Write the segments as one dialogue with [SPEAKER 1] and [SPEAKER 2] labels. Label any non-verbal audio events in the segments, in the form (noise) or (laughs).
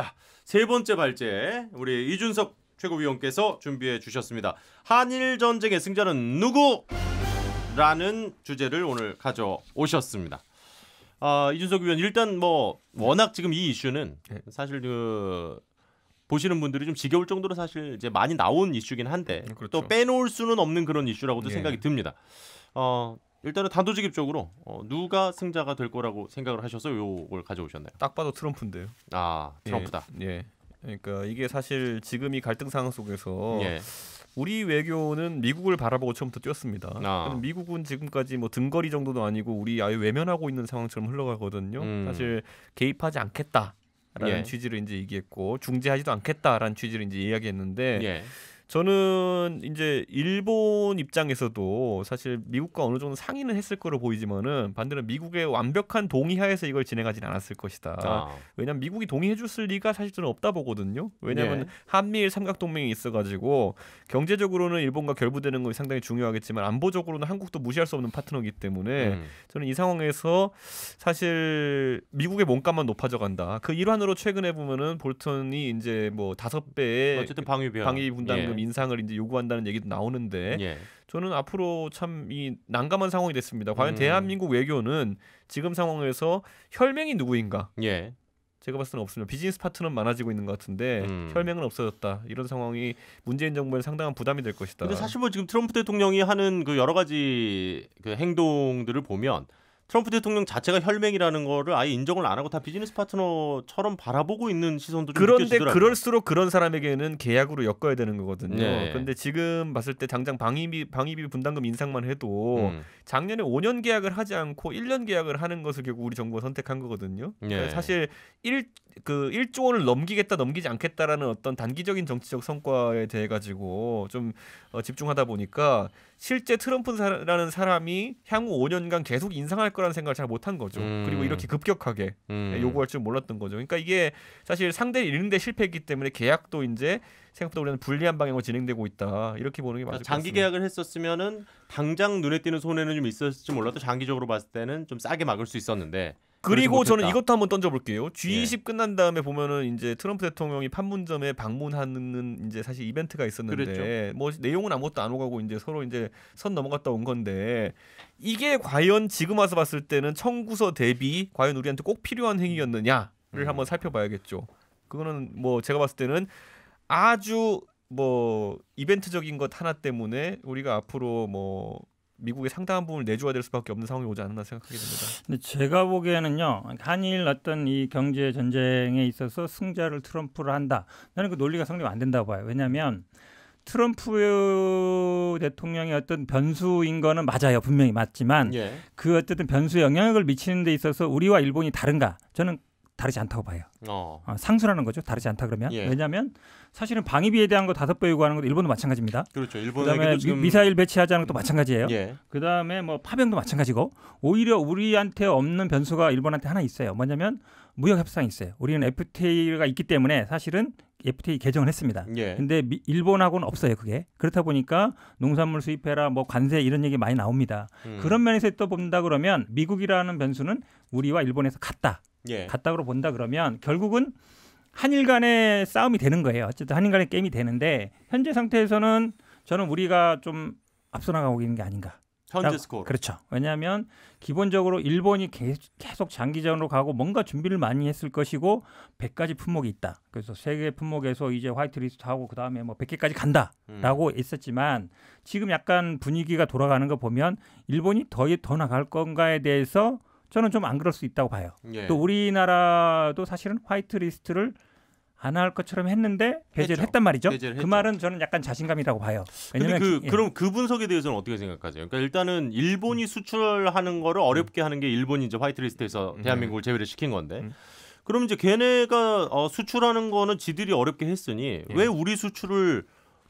[SPEAKER 1] 자, 세 번째 발제 우리 이준석 최고위원께서 준비해 주셨습니다. 한일 전쟁의 승자는 누구? 라는 주제를 오늘 가져오셨습니다. 아, 이준석 위원 일단 뭐 워낙 지금 이 이슈는 네. 사실 그 보시는 분들이 좀 지겨울 정도로 사실 이제 많이 나온 이슈긴 한데 음, 그렇죠. 또 빼놓을 수는 없는 그런 이슈라고도 예. 생각이 듭니다. 어, 일단은 단도직입적으로 어, 누가 승자가 될 거라고 생각을 하셔서 요걸 가져오셨나요?
[SPEAKER 2] 딱 봐도 트럼프인데요.
[SPEAKER 1] 아 예, 트럼프다. 예. 예.
[SPEAKER 2] 그러니까 이게 사실 지금 이 갈등 상황 속에서 예. 우리 외교는 미국을 바라보고 처음부터 뛰었습니다. 아. 미국은 지금까지 뭐 등거리 정도도 아니고 우리 아예 외면하고 있는 상황처럼 흘러가거든요. 음. 사실 개입하지 않겠다라는 예. 취지를 이제 얘기했고 중재하지도 않겠다라는 취지를 이제 이야기했는데. 예. 저는 이제 일본 입장에서도 사실 미국과 어느 정도 상의는 했을 거로 보이지만은 반대로 미국의 완벽한 동의하에서 이걸 진행하진 않았을 것이다. 아. 왜냐면 미국이 동의해줬을 리가 사실 은 없다 보거든요. 왜냐면 예. 한미일 삼각 동맹이 있어가지고 경제적으로는 일본과 결부되는 것이 상당히 중요하겠지만 안보적으로는 한국도 무시할 수 없는 파트너이기 때문에 음. 저는 이 상황에서 사실 미국의 몸값만 높아져 간다. 그 일환으로 최근에 보면은 볼턴이 이제 뭐 다섯 배의 어쨌든 방위비 방위 분담금 예. 인상을 이제 요구한다는 얘기도 나오는데 예. 저는 앞으로 참 이 난감한 상황이 됐습니다. 과연 음. 대한민국 외교는 지금 상황에서 혈맹이 누구인가? 예. 제가 봤을 때는 없습니다. 비즈니스 파트는 많아지고 있는 것 같은데 음. 혈맹은 없어졌다. 이런 상황이 문재인 정부에 상당한 부담이 될 것이다. 근데 사실
[SPEAKER 1] 뭐 지금 트럼프 대통령이 하는 그 여러 가지 그 행동들을 보면 트럼프 대통령 자체가 혈맹이라는 거를 아예 인정을 안 하고 다 비즈니스 파트너처럼 바라보고
[SPEAKER 2] 있는 시선도 좀 그런데 느껴지더라고요. 그럴수록 그런 사람에게는 계약으로 엮어야 되는 거거든요. 네. 그데 지금 봤을 때 당장 방위비 방위비 분담금 인상만 해도 음. 작년에 5년 계약을 하지 않고 1년 계약을 하는 것을 결국 우리 정부가 선택한 거거든요. 네. 그러니까 사실 1, 그 1조 원을 넘기겠다 넘기지 않겠다라는 어떤 단기적인 정치적 성과에 대해 가지고 좀 어, 집중하다 보니까 실제 트럼프라는 사람이 향후 5년간 계속 인상할 거라는 생각을 잘 못한 거죠. 음. 그리고 이렇게 급격하게 음. 요구할 줄 몰랐던 거죠. 그러니까 이게 사실 상대를 잃는데 실패했기 때문에 계약도 이제 생각보다 우리는 불리한 방향으로 진행되고 있다 이렇게 보는 게 맞을 그러 그러니까 장기 계약을 했었으면은 당장 눈에 띄는 손해는 좀 있었을지 몰라도 장기적으로 봤을
[SPEAKER 1] 때는 좀 싸게 막을 수 있었는데
[SPEAKER 2] 그리고 저는 이것도 한번 던져볼게요. G20 예. 끝난 다음에 보면은 이제 트럼프 대통령이 판문점에 방문하는 이제 사실 이벤트가 있었는데 그랬죠. 뭐 내용은 아무것도 안 오가고 이제 서로 이제 선 넘어갔다 온 건데 이게 과연 지금 와서 봤을 때는 청구서 대비 과연 우리한테 꼭 필요한 행위였느냐를 음. 한번 살펴봐야겠죠. 그거는 뭐 제가 봤을 때는 아주 뭐 이벤트적인 것 하나 때문에 우리가 앞으로 뭐 미국의 상당한 부분을 내줘야 될 수밖에 없는 상황이 오지 않았나
[SPEAKER 3] 생각하게 됩니다. 근데 제가 보기에는요 한일 어떤 이 경제 전쟁에 있어서 승자를 트럼프를 한다. 나는 그 논리가 성립 안 된다고 봐요. 왜냐하면 트럼프 대통령의 어떤 변수인 거는 맞아요. 분명히 맞지만 예. 그 어쨌든 변수 영향을 미치는 데 있어서 우리와 일본이 다른가? 저는 다르지 않다고 봐요. 어. 어, 상수라는 거죠. 다르지 않다 그러면 예. 왜냐하면 사실은 방위비에 대한 거 다섯 배 요구하는 것도 일본도 마찬가지입니다. 그렇죠. 일본 그다음에 지금... 미사일 배치하자는 것도 마찬가지예요. 예. 그다음에 뭐 파병도 마찬가지고 오히려 우리한테 없는 변수가 일본한테 하나 있어요. 뭐냐면 무역 협상이 있어요. 우리는 FTA가 있기 때문에 사실은 FTA 개정을 했습니다. 예. 근데 미, 일본하고는 없어요, 그게. 그렇다 보니까 농산물 수입해라, 뭐 관세 이런 얘기 많이 나옵니다. 음. 그런 면에서 또 본다 그러면 미국이라는 변수는 우리와 일본에서 같다. 예. 같다고 본다 그러면 결국은 한일 간의 싸움이 되는 거예요. 어쨌든 한일 간의 게임이 되는데 현재 상태에서는 저는 우리가 좀 앞서 나가고 있는 게 아닌가. 현재 스코어. 그렇죠. 왜냐하면 기본적으로 일본이 계속 장기전으로 가고 뭔가 준비를 많이 했을 것이고 100가지 품목이 있다. 그래서 세개 품목에서 이제 화이트리스트 하고 그다음에 뭐 100개까지 간다라고 음. 있었지만 지금 약간 분위기가 돌아가는 거 보면 일본이 더더 나갈 건가에 대해서 저는 좀 안 그럴 수 있다고 봐요. 예. 또 우리나라도 사실은 화이트리스트를 안 할 것처럼 했는데 배제를 했단 말이죠. 배제를 그 말은 저는 약간 자신감이라고 봐요. 왜냐면 그 예.
[SPEAKER 1] 그럼 그 분석에 대해서는 어떻게 생각하세요? 그러니까 일단은 일본이 음. 수출하는 거를 어렵게 음. 하는 게 일본이 이제 화이트리스트에서 음. 대한민국을 제외를 시킨 건데. 음. 그럼 이제 걔네가 어, 수출하는 거는 지들이 어렵게 했으니 예. 왜 우리 수출을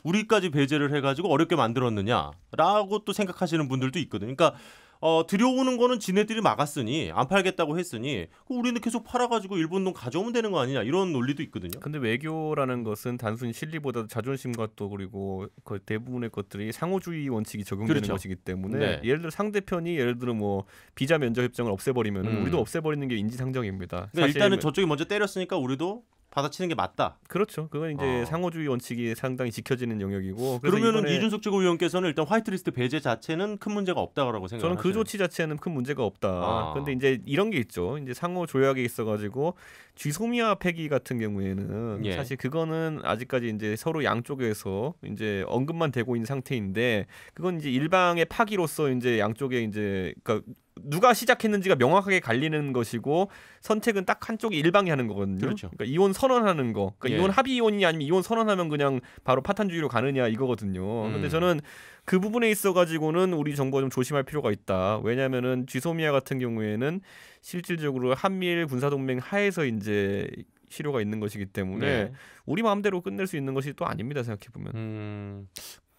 [SPEAKER 1] 우리까지 배제를 해가지고 어렵게 만들었느냐라고 또 생각하시는 분들도 있거든요. 그러니까 어, 들여오는 거는 지네들이 막았으니 안 팔겠다고 했으니 우리는 계속 팔아가지고 일본 돈 가져오면 되는 거 아니냐 이런 논리도 있거든요.
[SPEAKER 2] 근데 외교라는 것은 단순히 실리보다도 자존심과 또 그리고 그 대부분의 것들이 상호주의 원칙이 적용되는 그렇죠. 것이기 때문에 네. 예를 들어 상대편이 예를 들어 뭐 비자 면적 협정을 없애버리면 음. 우리도 없애버리는 게 인지상정입니다. 그러니까 일단은
[SPEAKER 1] 저쪽이 먼저 때렸으니까 우리도 받아치는 게 맞다.
[SPEAKER 2] 그렇죠. 그건 이제 어. 상호주의 원칙이 상당히 지켜지는 영역이고. 그러면은 이준석
[SPEAKER 1] 최고위원께서는 일단 화이트리스트 배제 자체는 큰 문제가 없다라고 생각합니다 저는 그 조치
[SPEAKER 2] 자체는 큰 문제가 없다. 아. 근데 이제 이런 게 있죠. 이제 상호 조약에 있어가지고 쥐소미아 폐기 같은 경우에는 예. 사실 그거는 아직까지 이제 서로 양쪽에서 이제 언급만 되고 있는 상태인데 그건 이제 일방의 파기로서 이제 양쪽에 이제 그러니까 누가 시작했는지가 명확하게 갈리는 것이고 선택은 딱 한쪽이 일방이 하는 거거든요. 그렇죠. 그러니까 이혼 선언하는 거. 그러니까 예. 이혼 합의 이혼이 아니면 이혼 선언하면 그냥 바로 파탄주의로 가느냐 이거거든요. 음. 근데 저는 그 부분에 있어 가지고는 우리 정부가 좀 조심할 필요가 있다. 왜냐면은 하쥐소미아 같은 경우에는 실질적으로 한미일 군사 동맹 하에서 이제 실효가 있는 것이기 때문에 네. 우리 마음대로 끝낼 수 있는 것이 또 아닙니다 생각해 보면. 음,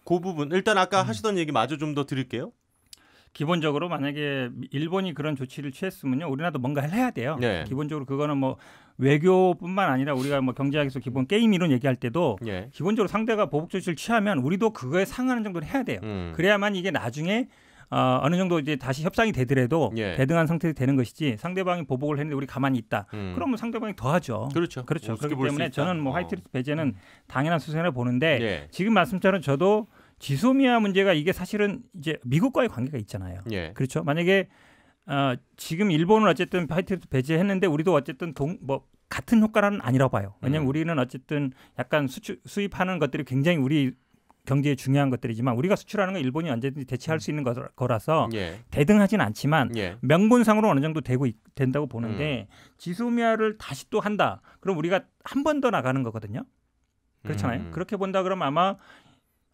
[SPEAKER 2] 그
[SPEAKER 3] 부분 일단 아까 음. 하시던 얘기 마저 좀 더 드릴게요. 기본적으로 만약에 일본이 그런 조치를 취했으면요, 우리나라도 뭔가 해야 돼요. 네. 기본적으로 그거는 뭐 외교뿐만 아니라 우리가 뭐 경제학에서 기본 게임 이론 얘기할 때도 예. 기본적으로 상대가 보복 조치를 취하면 우리도 그거에 상하는 정도는 해야 돼요. 음. 그래야만 이게 나중에 어, 어느 정도 이제 다시 협상이 되더라도 예. 배등한 상태에서 되는 것이지 상대방이 보복을 했는데 우리 가만히 있다. 음. 그러면 뭐 상대방이 더 하죠. 그렇죠. 그렇죠. 뭐 그렇기 때문에 저는 뭐 화이트리스 어. 배제는 음. 당연한 수순을 보는데 예. 지금 말씀처럼 저도 지소미아 문제가 이게 사실은 이제 미국과의 관계가 있잖아요. 예. 그렇죠. 만약에 어, 지금 일본은 어쨌든 화이트리스 배제했는데 우리도 어쨌든 동, 뭐 같은 효과는 아니라고 봐요. 왜냐면 음. 우리는 어쨌든 약간 수출, 수입하는 것들이 굉장히 우리 경제에 중요한 것들이지만 우리가 수출하는 건 일본이 언제든지 대체할 음. 수 있는 거라서 예. 대등하진 않지만 예. 명분상으로 어느 정도 되고 있, 된다고 보는데 음. 지소미아를 다시 또 한다. 그럼 우리가 한 번 더 나가는 거거든요. 그렇잖아요. 음. 그렇게 본다 그러면 아마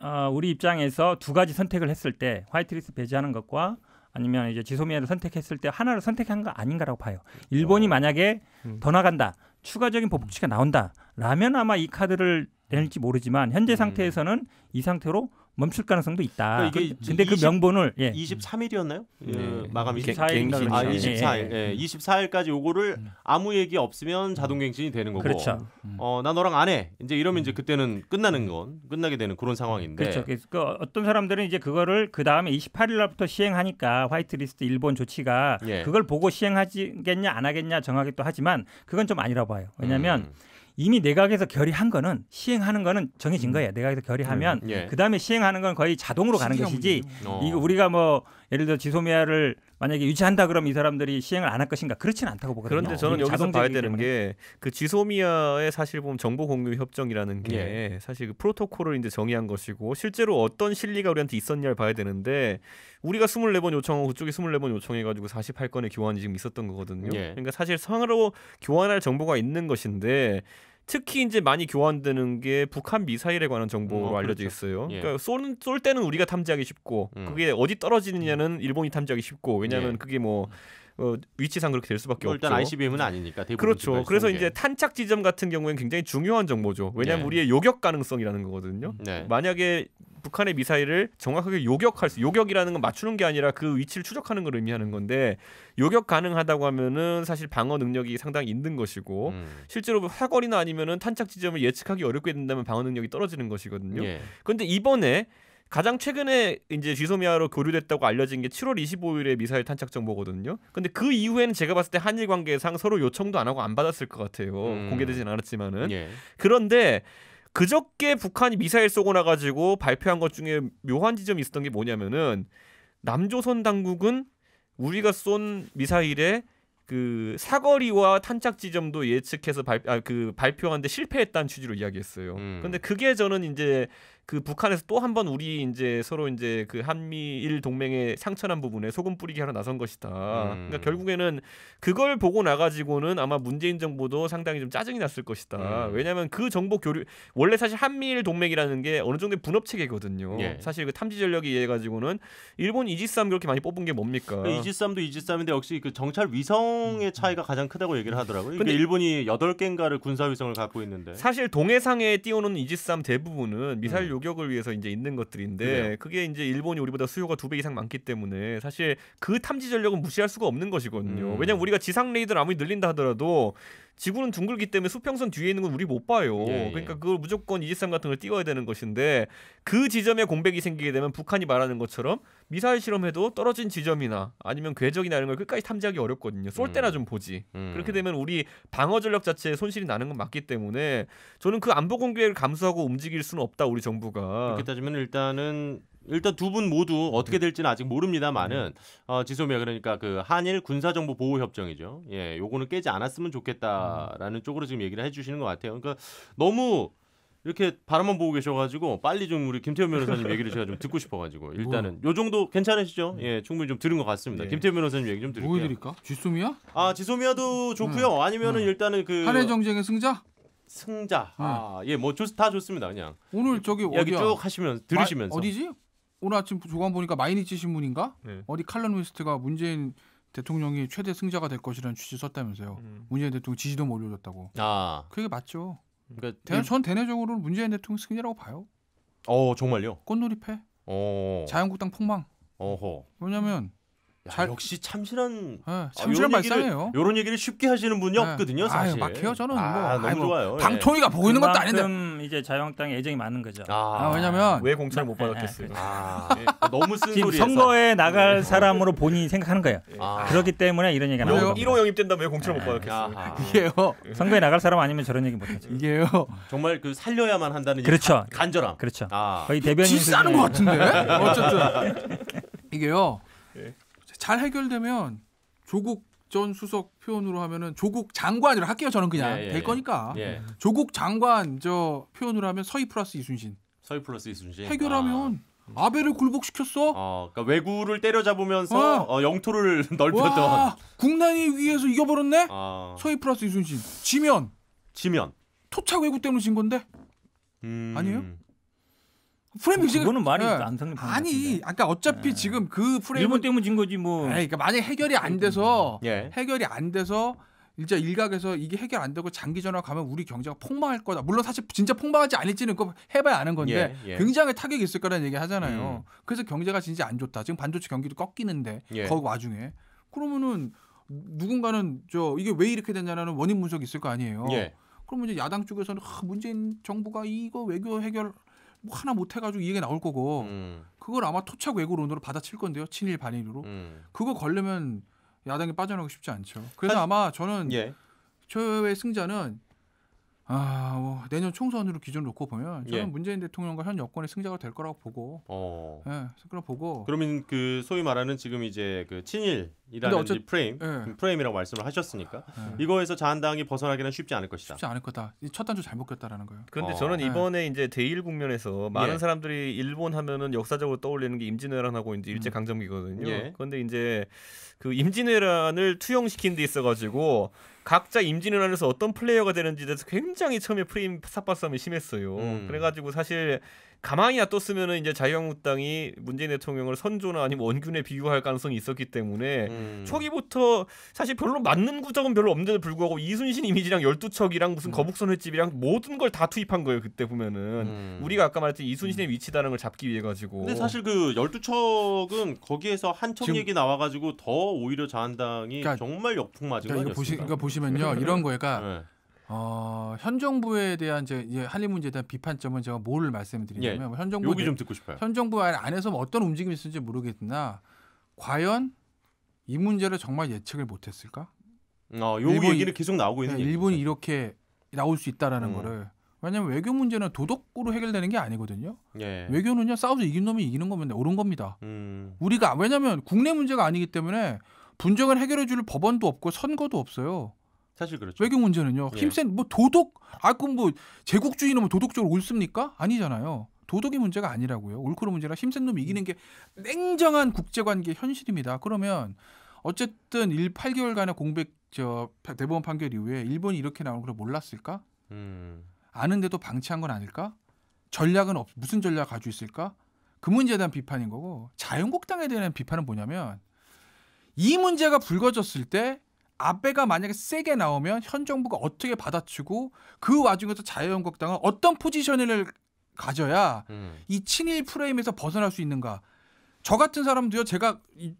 [SPEAKER 3] 어, 우리 입장에서 두 가지 선택을 했을 때 화이트리스트 배제하는 것과 아니면 이제 지소미아를 선택했을 때 하나를 선택한 거 아닌가라고 봐요. 일본이 어. 만약에 음. 더 나간다. 추가적인 보복치가 나온다. 라면 아마 이 카드를 될지 모르지만 현재 음. 상태에서는 이 상태로 멈출 가능성도 있다. 그러니까 근데 20, 그 명분을 예. 23일이었나요? 예, 예, 예. 마감 24일. 아, 24일. 예, 예.
[SPEAKER 1] 24일까지 요거를 음. 아무 얘기 없으면 자동 갱신이 되는 거고. 그렇죠.
[SPEAKER 3] 음. 어, 나 너랑 안 해. 이제 이러면 이제 음. 그때는 끝나는 건 끝나게 되는 그런 상황인데. 그렇죠. 그래서 그 어떤 사람들은 이제 그거를 그다음에 28일 날부터 시행하니까 화이트 리스트 일본 조치가 예. 그걸 보고 시행하겠냐 안 하겠냐 정하기 또 하지만 그건 좀아니라 봐요. 왜냐면 음. 이미 내각에서 결의한 거는 시행하는 거는 정해진 음. 거예요. 내각에서 결의하면 음. 예. 그 다음에 시행하는 건 거의 자동으로 가는 것이지. 어. 이거 우리가 뭐 예를 들어 지소미아를 만약에 유치한다 그러면 이 사람들이 시행을 안 할 것인가 그렇지는 않다고 보거든요. 그런데 저는 여기서 봐야 되는
[SPEAKER 2] 게 그 지소미아의 사실 보면 정보 공유 협정이라는 게 예. 사실 그 프로토콜을 이제 정의한 것이고 실제로 어떤 실리가 우리한테 있었냐를 봐야 되는데 우리가 24번 요청하고 그쪽이 24번 요청해 가지고 48건의 교환이 지금 있었던 거거든요. 예. 그러니까 사실 상으로 교환할 정보가 있는 것인데 특히 이제 많이 교환되는 게 북한 미사일에 관한 정보로 음, 어, 알려져 그렇죠. 있어요. 그 예. 그러니까 쏘는 쏠 때는 우리가 탐지하기 쉽고 음. 그게 어디 떨어지느냐는 일본이 탐지하기 쉽고 왜냐하면 예. 그게 뭐 음. 어, 위치상 그렇게 될 수밖에 뭐 일단 없죠. 일단 ICBM은 아니니까 그렇죠. 그래서 이제 탄착 지점 같은 경우에는 굉장히 중요한 정보죠. 왜냐하면 네. 우리의 요격 가능성이라는 거거든요. 네. 만약에 북한의 미사일을 정확하게 요격할 수 요격이라는 건 맞추는 게 아니라 그 위치를 추적하는 걸 의미하는 건데 요격 가능하다고 하면은 사실 방어 능력이 상당히 있는 것이고 음. 실제로 사거리나 아니면은 탄착 지점을 예측하기 어렵게 된다면 방어 능력이 떨어지는 것이거든요. 예. 그런데 이번에 가장 최근에 이제 지소미아로 교류됐다고 알려진 게 7월 25일에 미사일 탄착 정보거든요. 근데 그 이후에는 제가 봤을 때 한일 관계상 서로 요청도 안 하고 안 받았을 것 같아요. 음. 공개되진 않았지만은. 예. 그런데 그저께 북한이 미사일 쏘고 나가지고 발표한 것 중에 묘한 지점이 있었던 게 뭐냐면은 남조선 당국은 우리가 쏜 미사일에 그 사거리와 탄착 지점도 예측해서 발, 아, 그 발표하는데 실패했다는 취지로 이야기했어요. 음. 근데 그게 저는 이제 그 북한에서 또 한 번 우리 이제 서로 이제 그 한미일 동맹의 상처난 부분에 소금 뿌리기 하러 나선 것이다. 그러니까 음. 그러니까 결국에는 그걸 보고 나가지고는 아마 문재인 정부도 상당히 좀 짜증이 났을 것이다. 음. 왜냐하면 그 정보 교류 원래 사실 한미일 동맹이라는 게 어느 정도 분업 체계거든요. 예. 사실 그 탐지 전력에 의해 가지고는 일본 이지삼 그렇게 많이 뽑은 게 뭡니까? 그 이지삼도 이지삼인데 역시
[SPEAKER 1] 그 정찰 위성의 음. 차이가 가장 크다고 얘기를 하더라고요. 근데 일본이 여덟 개인가를 군사 위성을 갖고 있는데 사실
[SPEAKER 2] 동해상에 띄우는 이지삼 대부분은 미사일 음. 요격을 위해서 이제 있는 것들인데 그 그게 이제 일본이 우리보다 수요가 두 배 이상 많기 때문에 사실 그 탐지 전력은 무시할 수가 없는 것이거든요. 음. 왜냐면 우리가 지상 레이더를 아무리 늘린다 하더라도 지구는 둥글기 때문에 수평선 뒤에 있는 건 우리 못 봐요. 예, 예. 그러니까 그걸 무조건 이지삼 같은 걸 띄워야 되는 것인데 그 지점에 공백이 생기게 되면 북한이 말하는 것처럼 미사일 실험해도 떨어진 지점이나 아니면 궤적이나 이런 걸 끝까지 탐지하기 어렵거든요. 쏠 때나 음. 좀 보지. 음. 그렇게 되면 우리 방어 전력 자체에 손실이 나는 건 맞기 때문에 저는 그 안보 공격을 감수하고 움직일 수는 없다 우리 정부가. 그렇게 따지면 일단은
[SPEAKER 1] 일단 두 분 모두 어떻게 음. 될지는 아직 모릅니다만은 음. 어, 지소미아 그러니까 그 한일 군사정보 보호 협정이죠. 예, 요거는 깨지 않았으면 좋겠다라는 음. 쪽으로 지금 얘기를 해주시는 것 같아요. 그러니까 너무 이렇게 바람만 보고 계셔가지고 빨리 좀 우리 김태현 변호사님 얘기를 제가 좀 듣고 싶어가지고 일단은 요 정도 괜찮으시죠? 예, 충분히 좀 들은 것 같습니다. 네. 김태현 변호사님 얘기 좀 드릴게요. 뭐드릴까 지소미아? 아, 지소미아도 좋고요. 아니면은 일단은 그 한일 정쟁의 승자?
[SPEAKER 4] 승자. 네. 아,
[SPEAKER 1] 예, 뭐, 좋, 다 좋습니다, 그냥. 오늘 저기 어디야? 기쭉 하시면, 들으시면서. 마, 어디지?
[SPEAKER 4] 오늘 아침 조간 보니까 마이니치 신문인가 네. 어디 칼럼니스트가 문재인 대통령이 최대 승자가 될 것이라는 취지 썼다면서요. 음. 문재인 대통령 지지도 몰려줬다고. 아. 그게 맞죠. 그러니까 대, 전 대내적으로는 문재인 대통령 승리라고 봐요. 어 정말요? 꽃놀이패. 어. 자유한국당 폭망. 어허. 왜냐면 야, 잘 역시 참신한 네,
[SPEAKER 3] 참신한 말씀이에요 이런
[SPEAKER 4] 얘기를 쉽게 하시는 분이 네. 없거든요, 사실. 아유, 막혀요, 저는 아, 뭐.
[SPEAKER 1] 너무 아니, 뭐 좋아요. 예. 방통위가 예. 보고 있는 것도
[SPEAKER 3] 아닌데. 이제 자유한국당 애정이 많은 거죠. 아, 아 왜냐면 왜 공천을 네, 못 네, 받았겠어요. 네. 아, 그 너무 쓴소리. 선거에 나갈 사람으로 본인이 생각하는 거예요. 아. 그렇기 때문에 이런 얘기가 나오는 거예요. 1호
[SPEAKER 2] 영입된다면 왜 공천을 못 받았겠어요. 아,
[SPEAKER 3] 이게요. 선거에 나갈 사람 아니면 저런 얘기 못 하죠. 이게요.
[SPEAKER 1] 정말 그 살려야만 한다는 그렇죠. 간절함. 그렇죠. 거의 대변인 싸는 것 같은데. (laughs) 어쨌든
[SPEAKER 4] 이게요. 잘 해결되면 조국 전 수석 표현으로 하면은 조국 장관으로 할게요 저는 그냥 예, 예, 될 예. 거니까 예. 조국 장관 저 표현으로 하면 서희 플러스 이순신 서희 플러스 이순신 해결하면 아. 베를 굴복시켰어. 어, 그러니까 외구를 때려잡으면서 어. 어, 영토를
[SPEAKER 1] (laughs) 넓혔던 와,
[SPEAKER 4] 국난이 위에서 이겨버렸네. 어. 서희 플러스 이순신 지면 지면 토착 외구 때문에 진 건데 음... 아니에요? 프레임이 어, 뭐 그거는 말이 네. 안 상립. 아니, 아까 그러니까 어차피 네. 지금 그 프레임 일본 때문에 진 거지 뭐. 에이, 그러니까 만약 예. 해결이 안 돼서 네. 해결이 안 돼서 일자 일각에서 이게 해결 안 되고 장기 전화 가면 우리 경제가 폭망할 거다. 물론 사실 진짜 폭망하지 않을지는 그 해봐야 아는 건데 예, 예. 굉장히 타격이 있을 거라는 얘기 하잖아요. 음. 그래서 경제가 진짜 안 좋다. 지금 반도체 경기도 꺾이는데 예. 거기 와중에 그러면은 누군가는 저 이게 왜 이렇게 됐냐는 원인 분석이 있을 거 아니에요. 그러면 이제 야당 쪽에서는 아, 문재인 정부가 이거 외교 해결 뭐 하나 못 해가지고 이게 얘 나올 거고 음. 그걸 아마 토착 외교론으로 받아칠 건데요. 친일 반일으로 음. 그거 걸려면 야당이 빠져나오기 쉽지 않죠. 그래서 한, 아마 저는 예. 저의 승자는 아, 뭐, 내년 총선으로 기준 놓고 보면 저는 예. 문재인 대통령과 현 여권의 승자가 될 거라고 보고,
[SPEAKER 1] 어. 예,
[SPEAKER 4] 그걸 보고.
[SPEAKER 1] 그러면 그 소위 말하는 지금 이제 그 친일이라는 어째, 프레임, 예. 그 프레임이라고 말씀을 하셨으니까 예. 이거에서 자한당이 벗어나기는 쉽지 않을 것이다. 쉽지
[SPEAKER 4] 않을 거다. 첫 단추 잘못 꼈다라는 거예요.
[SPEAKER 2] 그런데 어. 저는 예. 이번에 이제 대일 국면에서 많은 예. 사람들이 일본 하면은 역사적으로 떠올리는 게 임진왜란하고 이제 일제 음. 강점기거든요. 예. 그런데 이제 그 임진왜란을 투영시킨 데 있어가지고. 각자 임진왜란에서 어떤 플레이어가 되는지에 대해서 굉장히 처음에 프레임 삭발싸움이 심했어요. 음. 그래가지고 사실 가만히 놔뒀으면 이제 자유한국당이 문재인 대통령을 선조나 아니면 원균에 비교할 가능성이 있었기 때문에 음. 초기부터 사실 별로 맞는 구적은 별로 없는데도 불구하고 이순신 이미지랑 열두척이랑 무슨 음. 거북선 횟집이랑 모든 걸 다 투입한 거예요. 그때 보면은 음. 우리가 아까 말했듯 이순신의 이 음. 위치다는 라걸 잡기 위해 가지고. 근데 사실 그 열두척은
[SPEAKER 1] 거기에서 한 척 얘기 나와가지고 더 오히려 자한당이 그러니까, 정말 역풍 맞은 거예요. 니까 그러니까 보시면요 (laughs) 네. 이런
[SPEAKER 4] 거가 그러니까 네. 어, 현 정부에 대한 이제, 이제 한일 문제에 대한 비판점은 제가 뭘 말씀드리냐면 예. 현 정부 여기 좀 듣고 싶어요. 현 정부 안에서 뭐 어떤 움직임이 있을지 모르겠으나 과연 이 문제를 정말 예측을 못했을까? 어, 일본이, 얘기는 계속 나오고 있는 일본이 이렇게 나올 수 있다라는 음. 거를 왜냐면 외교 문제는 도덕으로 해결되는 게 아니거든요. 예. 외교는요 싸우서 이긴 놈이 이기는 거면 옳은 겁니다. 음. 우리가 왜냐하면 국내 문제가 아니기 때문에 분쟁을 해결해줄 법원도 없고 선거도 없어요. 사실 그렇죠. 외교 문제는요. 예. 힘센 예. 뭐 도덕 아그 뭐 제국주의는 뭐 도덕적으로 옳습니까? 아니잖아요. 도덕이 문제가 아니라고요. 옳고로 문제라 힘센 놈이 기는게 냉정한 국제관계 현실입니다. 그러면 어쨌든 1 8개월간의 공백 저 대법원 판결 이후에 일본이 이렇게 나오걸 몰랐을까? 음. 아는데도 방치한 건 아닐까? 전략은 없, 무슨 전략 가지고 있을까? 그 문제에 대한 비판인 거고 자유국당에 대한 비판은 뭐냐면 이 문제가 불거졌을 때 아베가 만약에 세게 나오면 현 정부가 어떻게 받아치고 그 와중에서 자유한국당은 어떤 포지션을 가져야 음. 이 친일 프레임에서 벗어날 수 있는가? 저 같은 사람도요. 제가 이,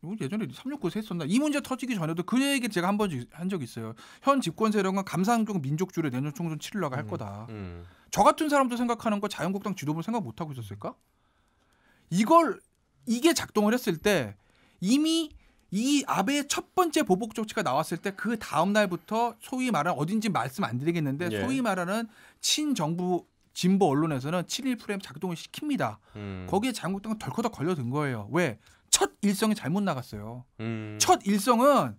[SPEAKER 4] 뭐 예전에 3 6 9에 했었나 이 문제 터지기 전에도 그 얘기를 제가 한 번 한 적이 있어요. 현 집권 세력은 감상적 민족주의 내년 총선 치르려고 할 음. 거다. 음. 음. 저 같은 사람도 생각하는 거 자유한국당 지도부 생각 못 하고 있었을까? 이걸 이게 작동을 했을 때 이미 이 아베의 첫 번째 보복 조치가 나왔을 때 그 다음 날부터 소위 말하는 어딘지 말씀 안 드리겠는데 예. 소위 말하는 친정부 진보 언론에서는 7일 프레임 작동을 시킵니다. 음. 거기에 자국당은 덜커덕 걸려든 거예요. 왜? 첫 일성이 잘못 나갔어요. 음. 첫 일성은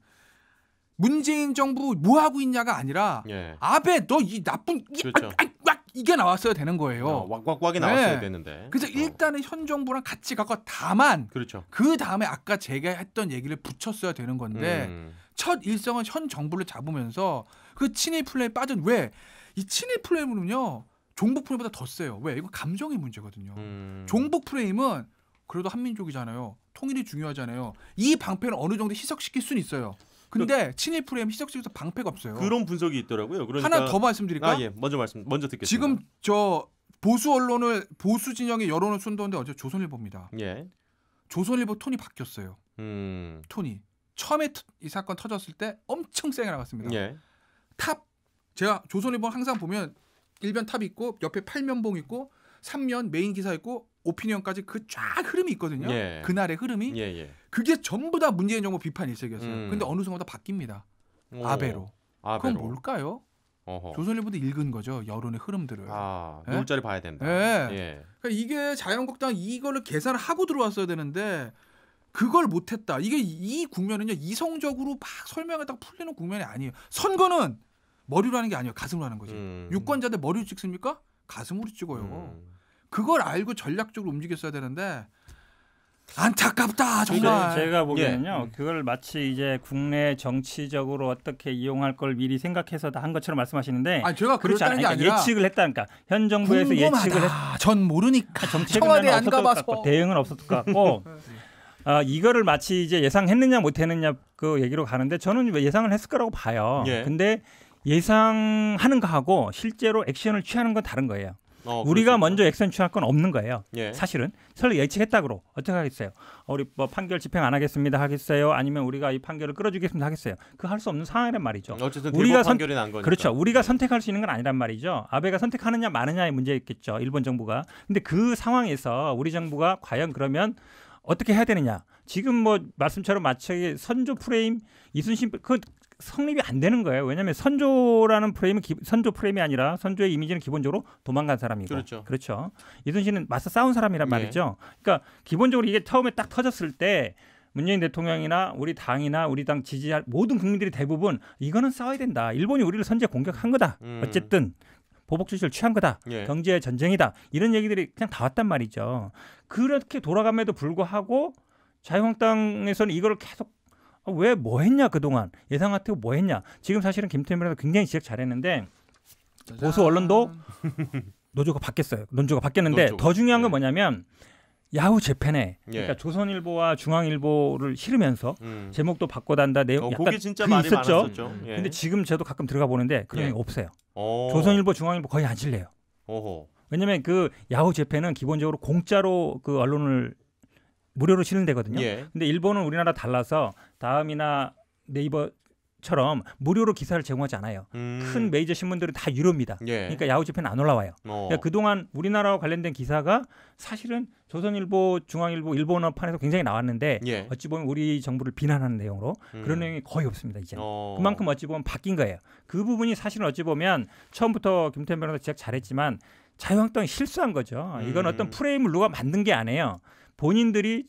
[SPEAKER 4] 문재인 정부 뭐 하고 있냐가 아니라 예. 아베 너 이 나쁜 이, 그렇죠. 아, 아, 이게 나왔어야 되는 거예요. 왁왁왁이 어, 네. 나왔어야 되는데. 그래서 어. 일단은 현 정부랑 같이 갖고 다만 그렇죠. 그 다음에 아까 제가 했던 얘기를 붙였어야 되는 건데 음. 첫 일성은 현 정부를 잡으면서 그 친일 플레이 빠진 왜 이 친일 플레임은요 종북 프레임보다 더 세요. 왜 이거 감정의 문제거든요. 음. 종북 프레임은 그래도 한민족이잖아요. 통일이 중요하잖아요. 이 방패를 어느 정도 희석시킬 수는 있어요. 근데 그, 친일 프레임 희석지에서 방패가 없어요. 그런 분석이
[SPEAKER 1] 있더라고요. 그러니까 하나 더 말씀드릴까? 아, 예. 먼저 말씀
[SPEAKER 4] 먼저 듣겠습니다. 지금 저 보수 언론을 보수 진영의 여론을 순도는데 어제 조선일보입니다. 예. 조선일보 톤이 바뀌었어요. 음. 톤이 처음에 이 사건 터졌을 때 엄청 세게 나갔습니다. 예. 탑 제가 조선일보 항상 보면 일변 탑 있고 옆에 팔면봉 있고 3면 메인 기사 있고 오피니언까지 그 쫙 흐름이 있거든요. 예. 그날의 흐름이 예예. 예. 그게 전부 다 문재인 정부 비판 일색이었어요. 음. 근데 어느 순간 다 바뀝니다. 오. 아베로. 아베로. 그건 뭘까요? 어허. 조선일보도 읽은 거죠 여론의 흐름들을. 아, 예?
[SPEAKER 1] 자를 봐야 된다. 예. 예.
[SPEAKER 4] 그러니까 이게 자유한국당 이거를 계산을 하고 들어왔어야 되는데 그걸 못했다. 이게 이 국면은요 이성적으로 막 설명을 딱 풀리는 국면이 아니에요. 선거는 머리로 하는 게 아니에요. 가슴으로 하는 거지. 음. 유권자들 머리로 찍습니까? 가슴으로 찍어요. 음. 그걸 알고 전략적으로 움직였어야 되는데 안타깝다 정말. 제가 보기에는요. 예.
[SPEAKER 3] 그걸 마치 이제 국내 정치적으로 어떻게 이용할 걸 미리 생각해서 다 한 것처럼 말씀하시는데 아니, 제가 그렇지 않아요. 그러니까 예측을 했다니까. 현 정부에서 궁금하다. 예측을 했.
[SPEAKER 4] 전 모르니까.
[SPEAKER 3] 청와대 안 가봐서 대응은 없었을 것 같고. (laughs) 네. 아, 이거를 마치 이제 예상했느냐 못했느냐 그 얘기로 가는데 저는 예상을 했을 거라고 봐요. 예. 근데 예상하는 거하고 실제로 액션을 취하는 건 다른 거예요. 어, 우리가 먼저 액션 취할 건 없는 거예요. 예. 사실은 설령 예측했다고 어떻게 하겠어요? 어, 우리 뭐 판결 집행 안 하겠습니다 하겠어요? 아니면 우리가 이 판결을 끌어주겠습니다 하겠어요? 그 할 수 없는 상황이란 말이죠. 어쨌든 우리가 판결이 난거니 그렇죠. 우리가 예. 선택할 수 있는 건 아니란 말이죠. 아베가 선택하느냐 마느냐의 문제겠죠. 일본 정부가. 근데 그 상황에서 우리 정부가 과연 그러면 어떻게 해야 되느냐? 지금 뭐 말씀처럼 마치 선조 프레임 이순신 그 성립이 안 되는 거예요. 왜냐하면 선조라는 프레임은 기, 선조 프레임이 아니라 선조의 이미지는 기본적으로 도망간 사람이고 그렇죠. 그렇죠. 이순신은 맞서 싸운 사람이란 예. 말이죠. 그러니까 기본적으로 이게 처음에 딱 터졌을 때 문재인 대통령이나 우리 당이나 우리 당 지지할 모든 국민들이 대부분 이거는 싸워야 된다. 일본이 우리를 선제 공격한 거다. 음. 어쨌든 보복 조치를 취한 거다. 예. 경제 전쟁이다. 이런 얘기들이 그냥 다 왔단 말이죠. 그렇게 돌아감에도 불구하고 자유한국당에서는 이걸 계속 아, 왜뭐 했냐 그동안 예상 같은 거뭐 했냐 지금 사실은 김태민이라도 굉장히 지적 잘했는데 짜잔. 보수 언론도 (laughs) 노조가 바뀌었어요 논조가 바뀌었는데 노조. 더 중요한 건 네. 뭐냐면 야후 재팬에 예. 그러니까 조선일보와 중앙일보를 실으면서 음. 제목도 바꿔단다 내용 어, 약간 진짜 그 있었죠. 많았었죠. 예. 근데 지금 저도 가끔 들어가 보는데 그런 예. 게 예. 없어요. 오. 어. 조선일보, 중앙일보 거의 안실래요 오호. 왜냐하면 그 야후 재팬은 기본적으로 공짜로 그 언론을 무료로 실행되거든요. 예. 근데 일본은 우리나라 달라서 다음이나 네이버 처럼 무료로 기사를 제공하지 않아요. 음. 큰 메이저 신문들은 다 유료입니다. 예. 그러니까 야후 집회는 안 올라와요. 어. 그러니까 그동안 우리나라와 관련된 기사가 사실은 조선일보, 중앙일보, 일본어판에서 굉장히 나왔는데 예. 어찌 보면 우리 정부를 비난하는 내용으로 음. 그런 내용이 거의 없습니다. 이제 어. 그만큼 어찌 보면 바뀐 거예요. 그 부분이 사실은 어찌 보면 처음부터 김태현 변호사 지적 잘했지만 자유한국당이 실수한 거죠. 이건 음. 어떤 프레임을 누가 만든 게 아니에요. 본인들이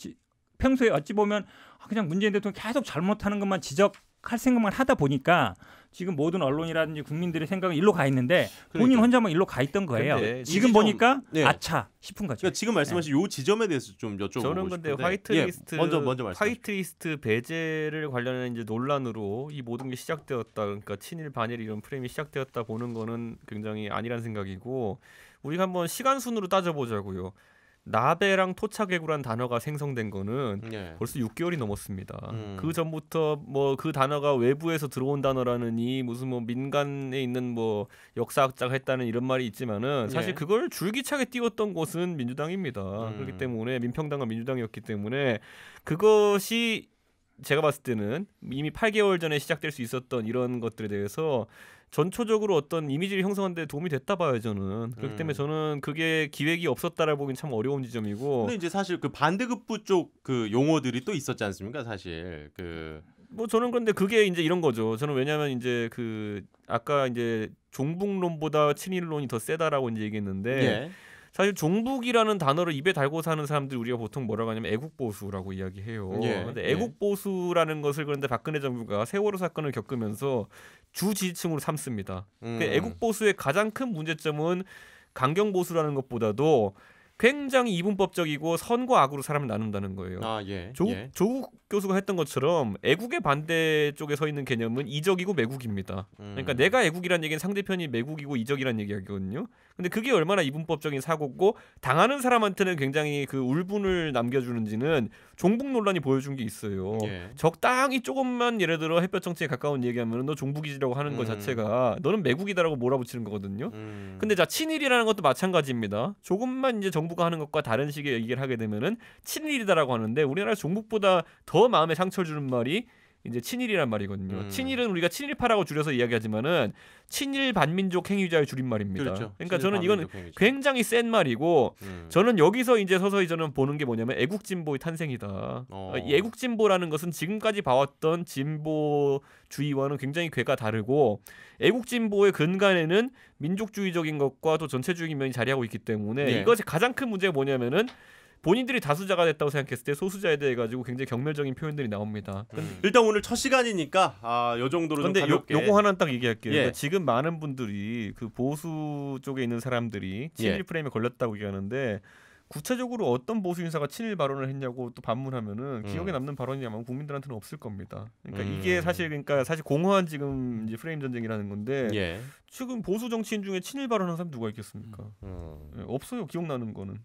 [SPEAKER 3] 평소에 어찌 보면 아, 그냥 문재인 대통령 계속 잘못하는 것만 지적할 생각만 하다 보니까 지금 모든 언론이라든지 국민들의 생각은 일로 가 있는데 본인 그러니까. 혼자만 일로 가 있던 거예요. 지금 지점, 보니까 네. 아차 싶은 거죠. 그러니까 지금 말씀하신 네. 요 지점에
[SPEAKER 2] 대해서 좀 여쭤보고
[SPEAKER 3] 저는 근데 싶은데. 화이트리스트 예, 먼저 먼저
[SPEAKER 2] 화이트리스트 배제를 관련한 이제 논란으로 이 모든 게 시작되었다. 그러니까 친일 반일 이런 프레임이 시작되었다 보는 거는 굉장히 아니란 생각이고 우리가 한번 시간 순으로 따져보자고요. 나베랑 토착개구란 단어가 생성된 거는 예. 벌써 6개월이 넘었습니다. 음. 그 전부터 뭐 그 단어가 외부에서 들어온 단어라느니 무슨 뭐 민간에 있는 뭐 역사학자가 했다는 이런 말이 있지만은 예. 사실 예. 그걸 줄기차게 띄웠던 곳은 민주당입니다. 음. 그렇기 때문에 민평당과 민주당이었기 때문에 그것이 제가 봤을 때는 이미 8개월 전에 시작될 수 있었던 이런 것들에 대해서 전초적으로 어떤 이미지를 형성하는데 도움이 됐다 봐요 저는 그렇기 음. 때문에 저는 그게 기획이 없었다라고 보긴 기참 어려운 지점이고 근데 이제
[SPEAKER 1] 사실 그 반대급부 쪽 그 용어들이 또 있었지 않습니까 사실 그
[SPEAKER 2] 뭐 저는 그런데 그게 이제 이런 거죠 저는 왜냐하면 이제 그 아까 이제 종북론보다 친일론이 더 세다라고 이제 얘기했는데 예. 사실 종북이라는 단어를 입에 달고 사는 사람들 우리가 보통 뭐라고 하냐면 애국보수라고 이야기해요. 그런데 예, 예. 애국보수라는 것을 그런데 박근혜 정부가 세월호 사건을 겪으면서 주지층으로 삼습니다. 음. 그 애국보수의 가장 큰 문제점은 강경보수라는 것보다도 굉장히 이분법적이고 선과 악으로 사람을 나눈다는 거예요. 아, 예, 조, 예. 조국 교수가 했던 것처럼 애국의 반대 쪽에 서 있는 개념은 이적이고 매국입니다. 음. 그러니까 내가 애국이란 얘기는 상대편이 매국이고 이적이란 얘기하거든요. 근데 그게 얼마나 이분법적인 사고고 당하는 사람한테는 굉장히 그 울분을 남겨주는지는 종북 논란이 보여준 게 있어요. 예. 적당히 조금만 예를 들어 햇볕 정치에 가까운 얘기하면 너 종북이지라고 하는 음. 것 자체가 너는 매국이다라고 몰아붙이는 거거든요. 음. 근데 자 친일이라는 것도 마찬가지입니다. 조금만 이제 정부가 하는 것과 다른 식의 얘기를 하게 되면은 친일이다라고 하는데 우리나라 종북보다 더 마음에 상처를 주는 말이 이제 친일이란 말이거든요. 음. 친일은 우리가 친일파라고 줄여서 이야기하지만은 친일 반민족 행위자의 줄임말입니다. 그렇죠. 그러니까 저는 이건 굉장히 센 말이고 음. 저는 여기서 이제 서서히 저는 보는 게 뭐냐면 애국 진보의 탄생이다. 어. 어 애국 진보라는 것은 지금까지 봐왔던 진보주의와는 굉장히 괴가 다르고 애국 진보의 근간에는 민족주의적인 것과 또 전체주의 면이 자리하고 있기 때문에 네. 이것이 가장 큰 문제가 뭐냐면은 본인들이 다수자가 됐다고 생각했을 때 소수자에 대해 가지고 굉장히 경멸적인 표현들이 나옵니다. 음. 음. 일단 오늘 첫 시간이니까 아, 요 정도로 근데 좀 가볍게. 요, 요거 하나 딱 얘기할게요. 예. 그러니까 지금 많은 분들이 그 보수 쪽에 있는 사람들이 친일 예. 프레임에 걸렸다고 얘기하는데 구체적으로 어떤 보수 인사가 친일 발언을 했냐고 또 반문하면은 음. 기억에 남는 발언이 아마 국민들한테는 없을 겁니다. 그러니까 음. 이게 사실 그러니까 사실 공허한 지금 이제 프레임 전쟁이라는 건데 예. 지금 보수 정치인 중에 친일 발언한 사람 누가 있겠습니까? 음. 예, 없어요 기억나는 거는.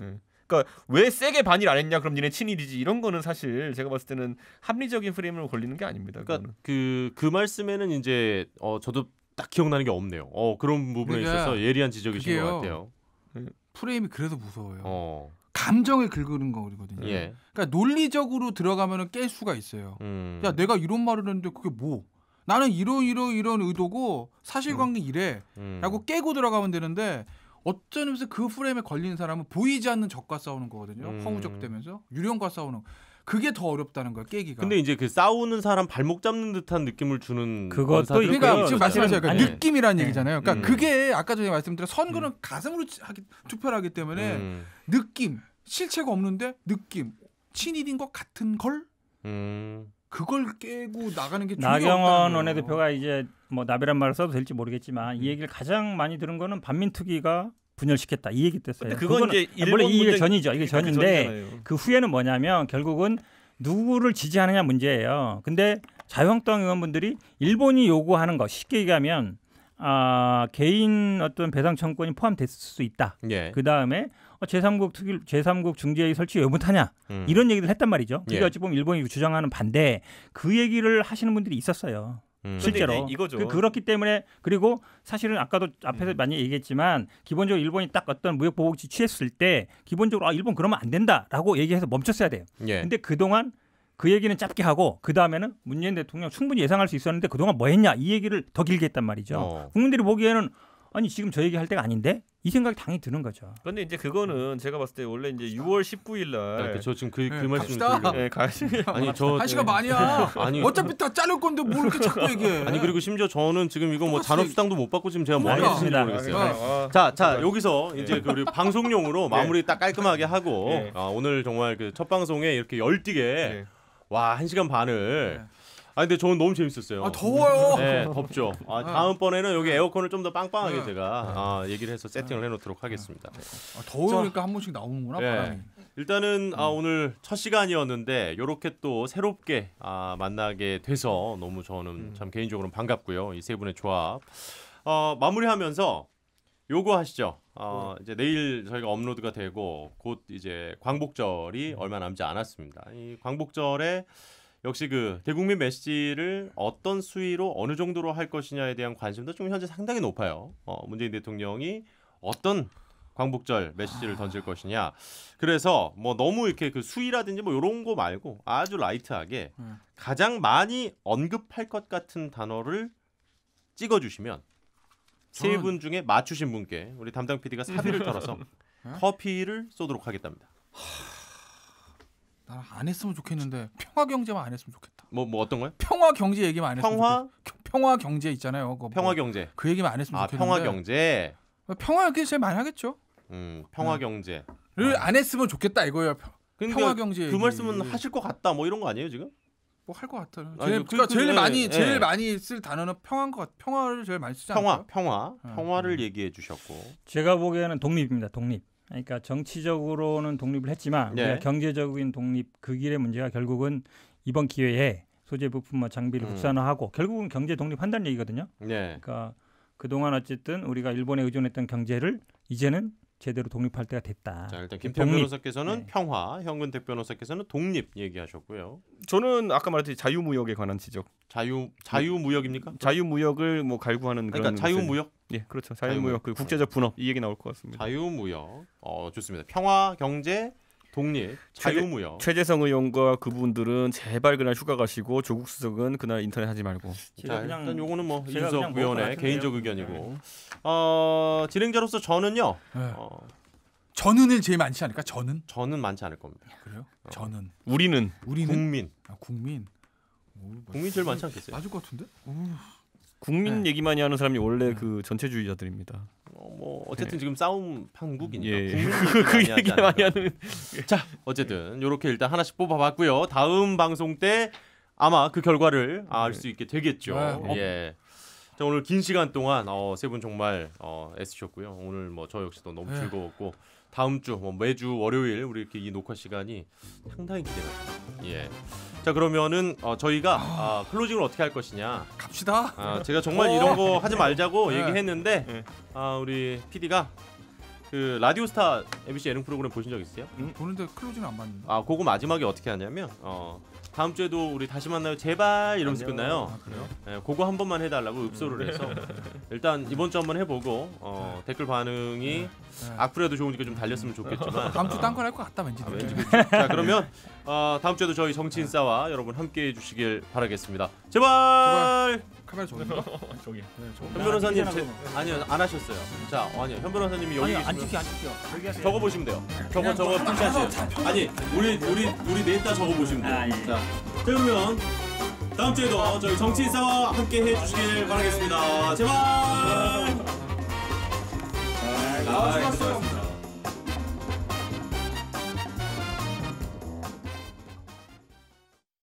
[SPEAKER 2] 예. 그러니까 왜 세게 반일 안 했냐? 그럼 니네 친일이지. 이런 거는 사실 제가 봤을 때는 합리적인 프레임으로 걸리는 게 아닙니다. 그러니까
[SPEAKER 1] 그그 그 말씀에는 이제 어 저도 딱 기억나는 게 없네요. 어 그런 부분에 그러니까 있어서 예리한 지적이신 것 같아요.
[SPEAKER 4] 네. 프레임이 그래서 무서워요. 어. 감정을 긁는 거거든요. 예. 그러니까 논리적으로 들어가면 은깰 수가 있어요. 음. 야 내가 이런 말을 했는데 그게 뭐? 나는 이런 이런 이런 의도고 사실관계 음. 이래라고 음. 깨고 들어가면 되는데 어쩌면서 그 프레임에 걸린 사람은 보이지 않는 적과 싸우는 거거든요. 음. 허우적 되면서 유령과 싸우는 그게 더 어렵다는 거야 깨기가. 근데
[SPEAKER 1] 이제 그 싸우는 사람 발목 잡는 듯한 느낌을 주는 그것도 그러니까 지금 말씀하셨그러 느낌이라는 네. 얘기잖아요. 그러니까 음. 그게
[SPEAKER 4] 아까 전에 말씀드린 선거는 음. 가슴으로 하기, 투표를 하기 때문에 음. 느낌 실체가 없는데 느낌 친일인 것 같은 걸. 음. 그걸 깨고 나가는 게
[SPEAKER 1] 나경원 원내대표가
[SPEAKER 3] 이제 뭐 나비란 말을 써도 될지 모르겠지만 음. 이 얘기를 가장 많이 들은 거는 반민특위가 분열시켰다 이 얘기 됐어요. 그건 이제 원래 아, 이게 전이죠. 이게 그러니까 그 전인데 그 후에는 뭐냐면 결국은 누구를 지지하느냐 문제예요. 근데 자유한국당 의원분들이 일본이 요구하는 거 쉽게 얘기하면 아, 개인 어떤 배상 청구권이 포함됐을 수 있다. 예. 그 다음에 제3국 특일 제3국 중재의 설치 여못타냐 음. 이런 얘기를 했단 말이죠. 그게 예. 어찌 보면 일본이 주장하는 반대 그 얘기를 하시는 분들이 있었어요. 음. 실제로 이거죠. 그, 그렇기 때문에 그리고 사실은 아까도 앞에서 음. 많이 얘기했지만 기본적으로 일본이 딱 어떤 무역 보복지 취했을 때 기본적으로 아 일본 그러면 안 된다라고 얘기해서 멈췄어야 돼요. 예. 근데 그동안 그 얘기는 짧게 하고 그 다음에는 문재인 대통령 충분히 예상할 수 있었는데 그동안 뭐 했냐 이 얘기를 더 길게 했단 말이죠. 어. 국민들이 보기에는 아니 지금 저 얘기할 때가 아닌데 이 생각이 당연히 드는 거죠.
[SPEAKER 2] 근데 이제 그거는 제가 봤을 때 원래 이제 6월 19일 날. 네, 아, 저 지금 그, 그 네, 말씀 갑시다. 네, 가시. (laughs) 아니 저 한 시간 많이야. (laughs) 아니 어차피
[SPEAKER 4] 다 자를 건데 뭘 이렇게 자꾸 얘기해. 아니 그리고
[SPEAKER 1] 심지어 저는 지금 이거 뭐 단업 수당도 못 받고 지금 제가 뭐 하겠는지 모르겠어요. 아, 아, 자, 자 여기서 예. 이제 그 우리 방송용으로 예. 마무리 딱 깔끔하게 하고 예. 어, 오늘 정말 그 첫 방송에 이렇게 열띠게 와한 시간 반을. 아 근데 저는 너무 재밌었어요. 아 더워요. 네 덥죠. 아, 아. 다음번에는 여기 아. 에어컨을 좀 더 빵빵하게 아. 제가 아, 얘기를 해서 세팅을 해놓도록 하겠습니다. 아, 더우니까
[SPEAKER 4] 한 번씩 나오는구나 네. 바람이.
[SPEAKER 1] 일단은 아, 음. 오늘 첫 시간이었는데 이렇게 또 새롭게 아, 만나게 돼서 너무 저는 음. 참 개인적으로 반갑고요. 이 세 분의 조합 어, 마무리하면서 요거 하시죠. 어, 뭐. 이제 내일 저희가 업로드가 되고 곧 이제 광복절이 음. 얼마 남지 않았습니다. 이 광복절에 역시 그 대국민 메시지를 어떤 수위로 어느 정도로 할 것이냐에 대한 관심도 지금 현재 상당히 높아요. 어, 문재인 대통령이 어떤 광복절 메시지를 던질 것이냐. 그래서 뭐 너무 이렇게 그 수위라든지 뭐 이런 거 말고 아주 라이트하게 음. 가장 많이 언급할 것 같은 단어를 찍어주시면 세 분 중에 맞추신 분께 우리 담당 PD가 사비를 털어서 (laughs) 네? 커피를 쏘도록 하겠답니다.
[SPEAKER 4] 나는 안 했으면 좋겠는데 평화 경제만 안 했으면 좋겠다. 뭐뭐 뭐 어떤 거요? 평화 경제 얘기만 안 했으면 좋겠다. 평화 경제 있잖아요. 그 평화 뭐, 경제. 그 얘기만 안 했으면 아, 좋겠는데. 평화 경제. 평화 경제 제일 많이 하겠죠.
[SPEAKER 1] 음, 평화 네. 경제를
[SPEAKER 4] 아. 안 했으면 좋겠다 이거예요. 그러니까 평화 경제. 그 말씀은 하실 것 같다. 뭐 이런 거 아니에요 지금? 뭐 할 것 같아. 요 제일, 그, 그러니까 그, 제일 예, 많이 예. 제일 많이 쓸 단어는 평화인 것같 평화를 제일 많이 쓰지 평화, 않을까요? 평화, 평화를 음. 얘기해 주셨고.
[SPEAKER 3] 제가 보기에는 독립입니다. 독립. 그러니까 정치적으로는 독립을 했지만 네. 경제적인 독립 그 길의 문제가 결국은 이번 기회에 소재 부품과 뭐 장비를 음. 국산화하고 결국은 경제 독립한다는 얘기거든요. 네. 그러니까 그동안 어쨌든 우리가 일본에 의존했던 경제를 이제는 제대로 독립할 때가 됐다. 자, 일단 그 김태 변호사께서는
[SPEAKER 1] 네. 평화, 현근택 변호사께서는 독립 얘기하셨고요. 저는 아까 말했듯이 자유무역에 관한 지적
[SPEAKER 2] 자유 자유 무역입니까? 네. 자유 무역을 뭐 갈구하는 그러니까 자유 무역. 예, 그렇죠. 자유 무역 그 국제적 분업 이 얘기 나올 것 같습니다. 자유 무역.
[SPEAKER 1] 어, 좋습니다. 평화 경제 독립 자유 무역.
[SPEAKER 2] 최재, 성 의원과 그분들은 제발 그날 휴가 가시고 조국 수석은 그날 인터넷 하지 말고. 자, 그냥, 일단 요거는 뭐 이준석 위원의 개인적 의견이고. 네.
[SPEAKER 1] 어, 진행자로서 저는요. 네. 어, 저는은 제일 많지 않을까? 저는? 저는 많지 않을
[SPEAKER 2] 겁니다.
[SPEAKER 4] 아,
[SPEAKER 1] 그래요? 어. 저는.
[SPEAKER 2] 우리는 우리는 국민.
[SPEAKER 4] 아, 국민. 뭐 국민 제일 많지 않겠어요? 맞을 것 같은데? 음.
[SPEAKER 2] 국민 네. 얘기만이 하는 사람이 원래 네. 그 전체주의자들입니다. 어,
[SPEAKER 1] 뭐 어쨌든 네. 지금 싸움 판국이니까 예. (laughs) 그 얘기 많이, 하는. 예. 자 어쨌든 이렇게 예. 일단 하나씩 뽑아봤고요. 다음 방송 때 아마 그 결과를 네. 알수 있게 되겠죠. 네. 예. 어. 예. 자 오늘 긴 시간 동안 어, 세분 정말 어, 애쓰셨고요. 오늘 뭐 저 역시도 너무 네. 즐거웠고. 다음 주뭐 매주 월요일 우리 이렇게 이 녹화 시간이 상당히 기대가 됩니다. 예. 자 그러면은 어, 저희가 아, 클로징을 어떻게 할 것이냐 갑시다. 아, 제가 정말 이런 거 하지 네. 말자고 네. 얘기했는데 네. 아, 우리 PD가 그 라디오스타 MBC 예능 프로그램 보신 적 있어요? 응? 음, 보는데
[SPEAKER 4] 클로징 안 봤는데.
[SPEAKER 1] 아 그거 마지막에 어떻게 하냐면 어, 다음 주에도 우리 다시 만나요 제발 이러면서 끝나요. 아, 그래요? 예, 그거 한 번만 해달라고 읍소를 해서 음. 일단 이번 주 한번 해보고 어, 네. 댓글 반응이 네. 네. 악플에도 좋으니까 좀 달렸으면 좋겠지만 다음 주 딴걸할것 아. 같다 왠지. 아, 왠지 그렇죠. 자 (laughs) 그러면 어, 다음 주에도 저희 정치인싸와 여러분 함께해 주시길 바라겠습니다. 제발. 제발. 카메라 저기. (laughs) 저 네, 변호사님 아, 제, 아니요 안 하셨어요. 자 어, 아니요 현 변호사님이 여기 아니요, 안 찍혀 안 찍혀. 저거 보시면 돼요. 저거 저거 뭐 아니 우리 우리 우리 넷다 저거 보시면 돼요. 아, 예. 자 그러면. 다음 주에도 저희 정치인 싸와 함께 해주시길 바라겠습니다. 제발.
[SPEAKER 3] 아, 네, 수고어요